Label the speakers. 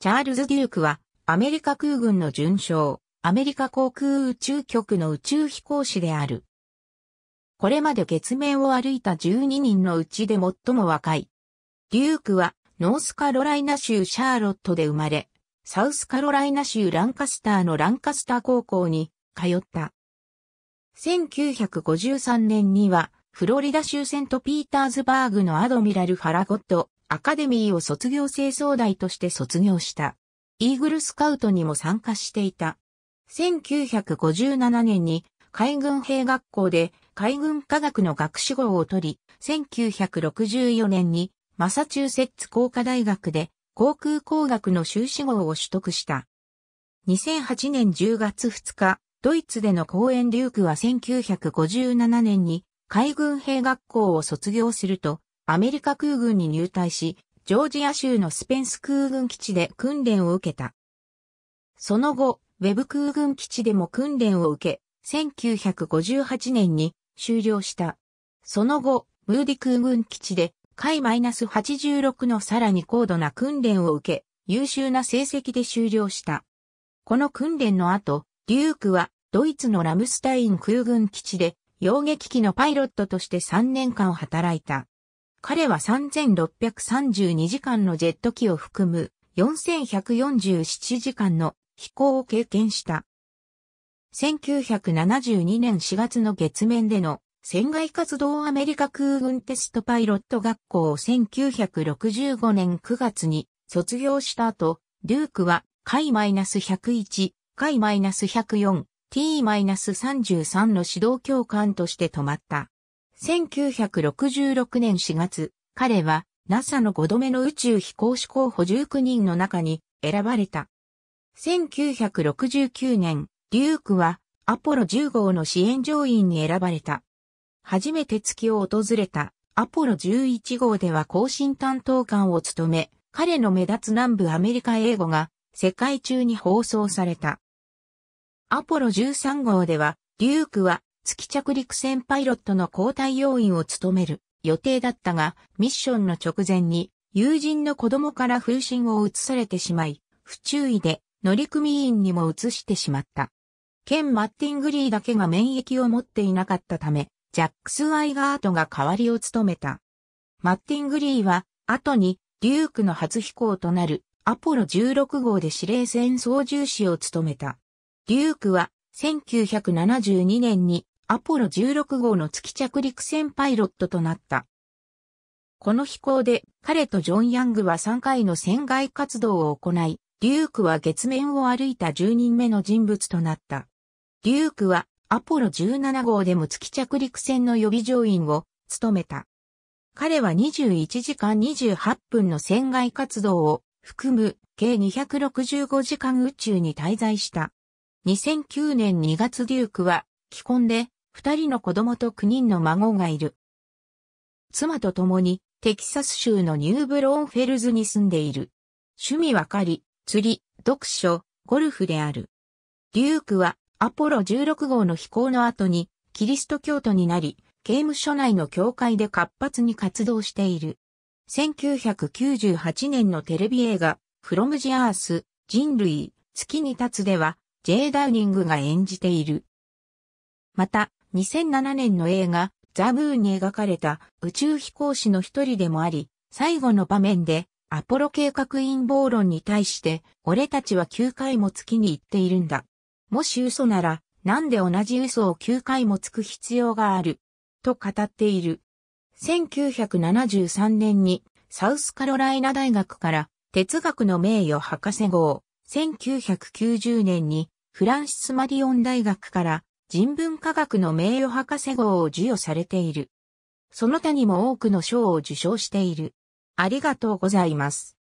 Speaker 1: チャールズ・デュークは、アメリカ空軍の巡将、アメリカ航空宇宙局の宇宙飛行士である。これまで月面を歩いた12人のうちで最も若い。デュークは、ノースカロライナ州シャーロットで生まれ、サウスカロライナ州ランカスターのランカスター高校に通った。1953年には、フロリダ州セントピーターズバーグのアドミラル・ファラゴットアカデミーを卒業生総代として卒業した。イーグルスカウトにも参加していた。1957年に海軍兵学校で海軍科学の学士号を取り、1964年にマサチューセッツ工科大学で航空工学の修士号を取得した。2008年10月2日、ドイツでの講演デュークは1957年に海軍兵学校を卒業すると、アメリカ空軍に入隊し、ジョージア州のスペンス空軍基地で訓練を受けた。その後、ウェブ空軍基地でも訓練を受け、1958年に終了した。その後、ムーディ空軍基地で、海 -86 のさらに高度な訓練を受け、優秀な成績で終了した。この訓練の後、デュークはドイツのラムスタイン空軍基地で、洋撃機のパイロットとして3年間働いた。彼は3632時間のジェット機を含む4147時間の飛行を経験した。1972年4月の月面での船外活動アメリカ空軍テストパイロット学校を1965年9月に卒業した後、デュークは海 -101、海 -104、T-33 の指導教官として止まった。1966年4月、彼は NASA の5度目の宇宙飛行士候補19人の中に選ばれた。1969年、デュークはアポロ10号の支援乗員に選ばれた。初めて月を訪れたアポロ11号では更新担当官を務め、彼の目立つ南部アメリカ英語が世界中に放送された。アポロ13号では、デュークは月着陸船パイロットの交代要員を務める予定だったが、ミッションの直前に友人の子供から風疹を移されてしまい、不注意で乗組員にも移してしまった。ケン・マッティングリーだけが免疫を持っていなかったため、ジャックス・アイガートが代わりを務めた。マッティングリーは、後に、デュークの初飛行となる、アポロ16号で司令船操縦士を務めた。デュークは、1972年にアポロ16号の月着陸船パイロットとなった。この飛行で彼とジョン・ヤングは3回の船外活動を行い、デュークは月面を歩いた10人目の人物となった。デュークはアポロ17号でも月着陸船の予備乗員を務めた。彼は21時間28分の船外活動を含む計265時間宇宙に滞在した。2009年2月デュークは既婚で二人の子供と九人の孫がいる。妻と共にテキサス州のニューブローンフェルズに住んでいる。趣味は狩り、釣り、読書、ゴルフである。デュークはアポロ16号の飛行の後にキリスト教徒になり、刑務所内の教会で活発に活動している。1998年のテレビ映画、フロムジアース、人類、月に立つでは、ジェイ・ダウニングが演じている。また、2007年の映画、ザ・ムーンに描かれた宇宙飛行士の一人でもあり、最後の場面で、アポロ計画陰謀論に対して、俺たちは9回も月に行っているんだ。もし嘘なら、なんで同じ嘘を9回もつく必要がある。と語っている。1973年に、サウスカロライナ大学から哲学の名誉博士号、1990年にフランシス・マリオン大学から人文科学の名誉博士号を授与されている。その他にも多くの賞を受賞している。ありがとうございます。